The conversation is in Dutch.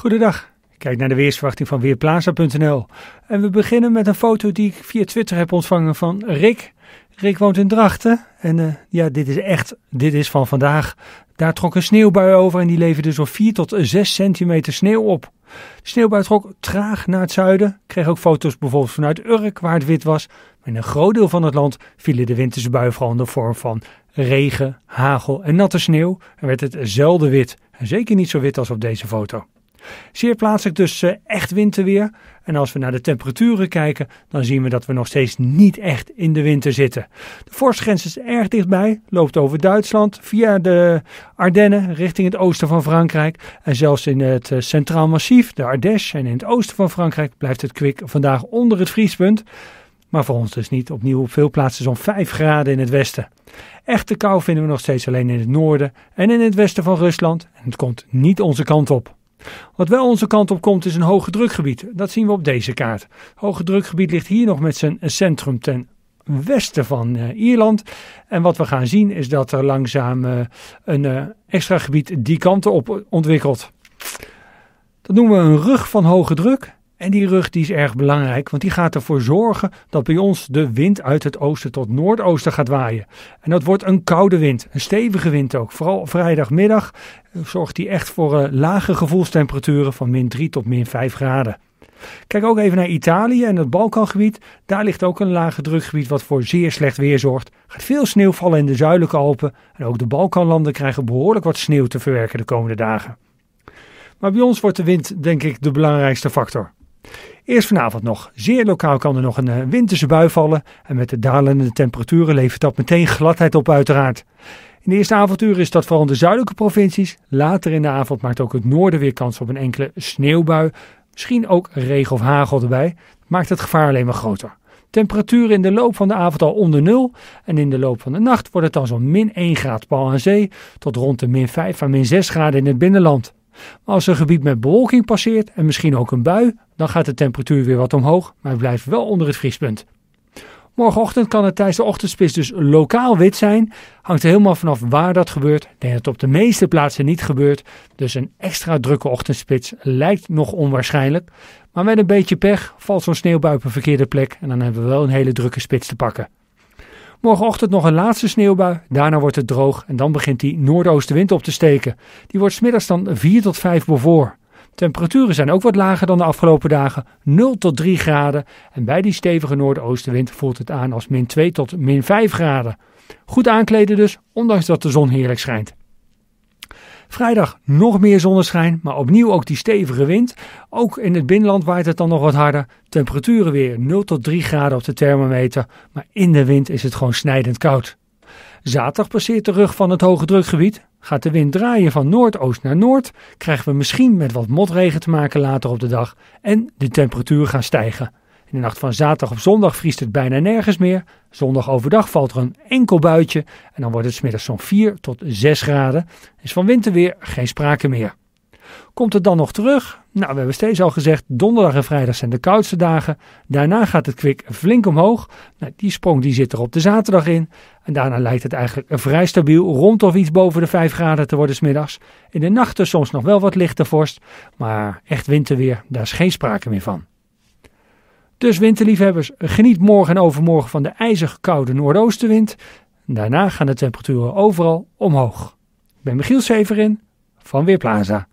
Goedendag. Kijk naar de weersverwachting van Weerplaza.nl. En we beginnen met een foto die ik via Twitter heb ontvangen van Rick. Rick woont in Drachten. En eh, ja, dit is echt, dit is van vandaag. Daar trok een sneeuwbui over en die leverde zo'n 4 tot 6 centimeter sneeuw op. De sneeuwbui trok traag naar het zuiden. kreeg ook foto's bijvoorbeeld vanuit Urk, waar het wit was. Maar in een groot deel van het land vielen de winterse buien vooral in de vorm van regen, hagel en natte sneeuw. En werd het zelden wit. En zeker niet zo wit als op deze foto. Zeer plaatselijk dus eh, echt winterweer. En als we naar de temperaturen kijken, dan zien we dat we nog steeds niet echt in de winter zitten. De vorstgrens is erg dichtbij, loopt over Duitsland, via de Ardennen richting het oosten van Frankrijk. En zelfs in het eh, Centraal Massief, de Ardèche en in het oosten van Frankrijk blijft het kwik vandaag onder het vriespunt. Maar voor ons dus niet. Opnieuw op veel plaatsen zo'n 5 graden in het westen. Echte kou vinden we nog steeds alleen in het noorden en in het westen van Rusland. En het komt niet onze kant op. Wat wel onze kant op komt is een hoge drukgebied. Dat zien we op deze kaart. Hoge drukgebied ligt hier nog met zijn centrum ten westen van eh, Ierland. En wat we gaan zien is dat er langzaam eh, een eh, extra gebied die kanten op ontwikkelt. Dat noemen we een rug van hoge druk. En die rug die is erg belangrijk, want die gaat ervoor zorgen dat bij ons de wind uit het oosten tot noordoosten gaat waaien. En dat wordt een koude wind, een stevige wind ook. Vooral vrijdagmiddag eh, zorgt die echt voor eh, lage gevoelstemperaturen van min 3 tot min 5 graden. Kijk ook even naar Italië en het Balkangebied. Daar ligt ook een lage drukgebied wat voor zeer slecht weer zorgt. gaat veel sneeuw vallen in de zuidelijke Alpen. En ook de Balkanlanden krijgen behoorlijk wat sneeuw te verwerken de komende dagen. Maar bij ons wordt de wind denk ik de belangrijkste factor. Eerst vanavond nog. Zeer lokaal kan er nog een eh, winterse bui vallen. En met de dalende temperaturen levert dat meteen gladheid op uiteraard. In de eerste avonduren is dat vooral de zuidelijke provincies. Later in de avond maakt ook het noorden weer kans op een enkele sneeuwbui. Misschien ook regen of hagel erbij. Maakt het gevaar alleen maar groter. Temperaturen in de loop van de avond al onder nul. En in de loop van de nacht wordt het dan zo'n min 1 graad paal aan zee. Tot rond de min 5 à min 6 graden in het binnenland. Maar als een gebied met bewolking passeert en misschien ook een bui, dan gaat de temperatuur weer wat omhoog, maar blijft wel onder het vriespunt. Morgenochtend kan het tijdens de ochtendspits dus lokaal wit zijn. Hangt er helemaal vanaf waar dat gebeurt. denk dat het op de meeste plaatsen niet gebeurt. Dus een extra drukke ochtendspits lijkt nog onwaarschijnlijk. Maar met een beetje pech valt zo'n sneeuwbui op een verkeerde plek. En dan hebben we wel een hele drukke spits te pakken. Morgenochtend nog een laatste sneeuwbui. Daarna wordt het droog en dan begint die noordoostenwind op te steken. Die wordt smiddags dan 4 tot 5 bevoor. Temperaturen zijn ook wat lager dan de afgelopen dagen, 0 tot 3 graden. En bij die stevige noordoostenwind voelt het aan als min 2 tot min 5 graden. Goed aankleden dus, ondanks dat de zon heerlijk schijnt. Vrijdag nog meer zonneschijn, maar opnieuw ook die stevige wind. Ook in het binnenland waait het dan nog wat harder. Temperaturen weer 0 tot 3 graden op de thermometer, maar in de wind is het gewoon snijdend koud. Zaterdag passeert de rug van het hoge drukgebied. Gaat de wind draaien van noordoost naar noord, krijgen we misschien met wat motregen te maken later op de dag en de temperatuur gaat stijgen. In de nacht van zaterdag op zondag vriest het bijna nergens meer. Zondag overdag valt er een enkel buitje en dan wordt het smiddags zo'n 4 tot 6 graden. Is van winterweer geen sprake meer. Komt het dan nog terug? Nou, we hebben steeds al gezegd, donderdag en vrijdag zijn de koudste dagen. Daarna gaat het kwik flink omhoog. Nou, die sprong die zit er op de zaterdag in. En daarna lijkt het eigenlijk vrij stabiel rond of iets boven de 5 graden te worden smiddags. In de nachten soms nog wel wat lichte vorst, maar echt winterweer, daar is geen sprake meer van. Dus winterliefhebbers, geniet morgen en overmorgen van de ijzig koude noordoostenwind. Daarna gaan de temperaturen overal omhoog. Ik ben Michiel Severin van Weerplaza.